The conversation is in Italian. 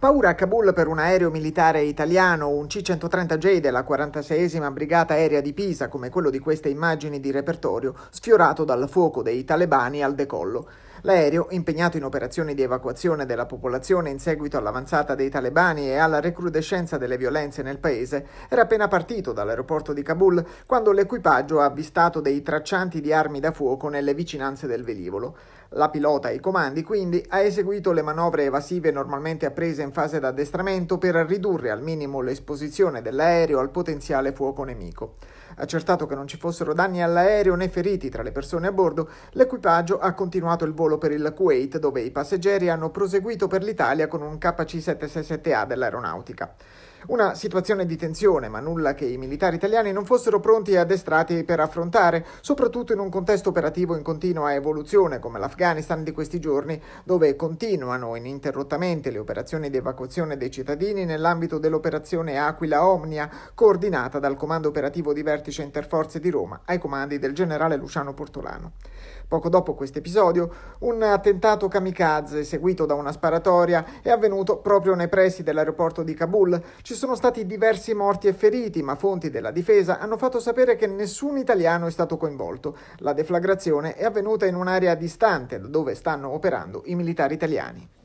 Paura a Kabul per un aereo militare italiano, un C-130J della 46esima Brigata Aerea di Pisa, come quello di queste immagini di repertorio, sfiorato dal fuoco dei talebani al decollo. L'aereo, impegnato in operazioni di evacuazione della popolazione in seguito all'avanzata dei talebani e alla recrudescenza delle violenze nel paese, era appena partito dall'aeroporto di Kabul quando l'equipaggio ha avvistato dei traccianti di armi da fuoco nelle vicinanze del velivolo. La pilota e i comandi, quindi, ha eseguito le manovre evasive normalmente apprese in fase d'addestramento per ridurre al minimo l'esposizione dell'aereo al potenziale fuoco nemico. Accertato che non ci fossero danni all'aereo né feriti tra le persone a bordo, l'equipaggio ha continuato il volo volo per il Kuwait dove i passeggeri hanno proseguito per l'Italia con un KC-767A dell'aeronautica. Una situazione di tensione, ma nulla che i militari italiani non fossero pronti e addestrati per affrontare, soprattutto in un contesto operativo in continua evoluzione come l'Afghanistan di questi giorni, dove continuano ininterrottamente le operazioni di evacuazione dei cittadini nell'ambito dell'operazione Aquila Omnia, coordinata dal comando operativo di vertice Interforze di Roma ai comandi del generale Luciano Portolano. Poco dopo questo episodio, un attentato kamikaze seguito da una sparatoria è avvenuto proprio nei pressi dell'aeroporto di Kabul ci sono stati diversi morti e feriti, ma fonti della difesa hanno fatto sapere che nessun italiano è stato coinvolto. La deflagrazione è avvenuta in un'area distante da dove stanno operando i militari italiani.